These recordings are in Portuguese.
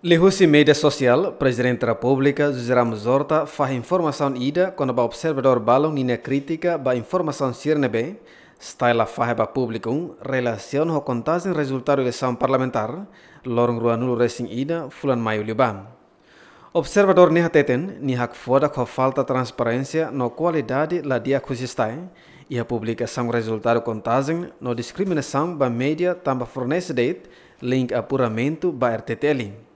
Lehusi media sosial, Presiden República José Ramos Horta faz informação ida quando o observador balão nina crítica ba informação sirne bem, style faz ba público um, relação ho contagem resultado eleição parlamentar, lorong ruanul resing ida fulan maio liban. Observador niha teten, niha foda com falta transparência no qualidade la dia cusistai, e a publicação resultado contagem no discriminação ba media tamba fornece date, link apuramento ba RTTL.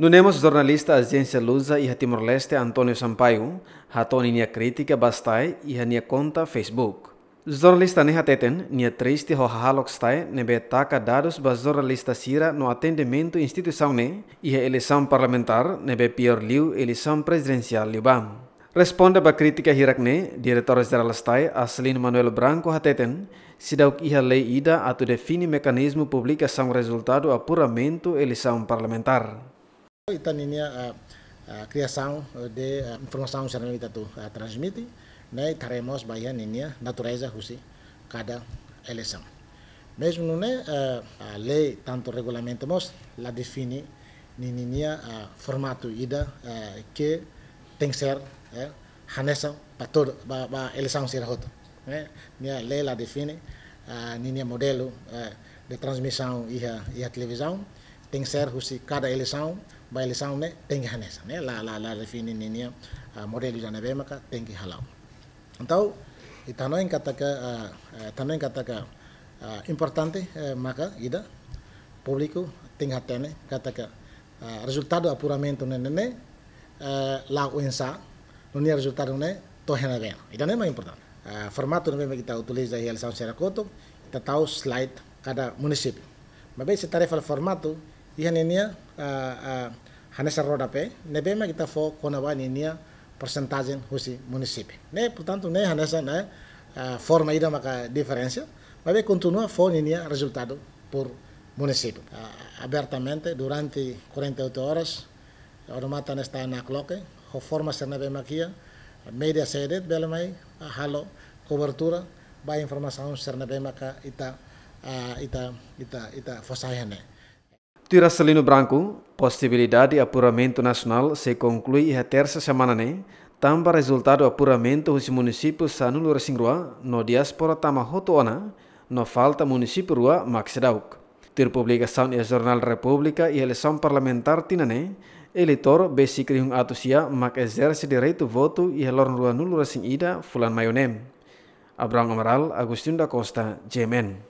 Nunemos jornalista agência Lusa e Timor-Leste Antônio Sampaio, hatoni nia crítica bastai e nia conta Facebook. Jornalista neha teten, nia triste ho stai nebe taka dados ba jornalista sira no atendimento instituição ne e eleição parlamentar nebe pior liu eleição presidencial liubam. Responde ba crítica hirakne, diretor-geral stai Aslin Manuel Branco hateten, sidauk iha lei ida atu define mecanismo publicação resultado apuramento eleição parlamentar. Então, a, a criação de a ah, informação jornalista tu ah, transmite, né, teremos a ah, natureza de cada eleição. Mesmo né, a lei tanto regulamento mos define o formato ida que tem que ser é, hanesa para todo para, eleição ser hot, né? Nia lei la define o modelo eh, de transmissão e a, e a televisão tem que ser husi cada eleição ba eleição né tem que hanesa né lá lá lá define ninia né, né? a ah, modelo já na é bemaka tem que halau então e tanoi tá kataka ah, eh, tanoi tá kataka ah, importante eh, maka ida público tem até né kataka resultado apuramento né né, né? lá o ensa não é resultado né tohena é bem ida né mais importante formato né kita tá utiliza a eleição seracoto kita tahu slide cada município mas bem se tarefa formato ihan nia eh, eh, hanesa roda pe nebe ma kita fo kona ba ni nia percentage husi munisipi ne portanto ne hanesa na eh, forma ida maka diferensia ma be continua fo ni nia resultado por município abertamente durante 48 horas ormatan está na cloque ho forma se nebe makia media sedet mai halo cobertura ba informação ser nebe maka ita ita ita ita fosayane Tira Salino Branco, possibilidade de apuramento nacional se conclui a terça semana, né? Tamba resultado apuramento dos municípios Anulo Resingrua, no diáspora Tama Hotoana, no falta município Rua Maxedauk. Tir publicação e Jornal República e eleição parlamentar Tinane, né? eleitor besikriung atusia mak exerce direito voto e elor Rua Nulo Resingida, Fulan Mayonem. Abraão Amaral, Agostinho da Costa, GMN.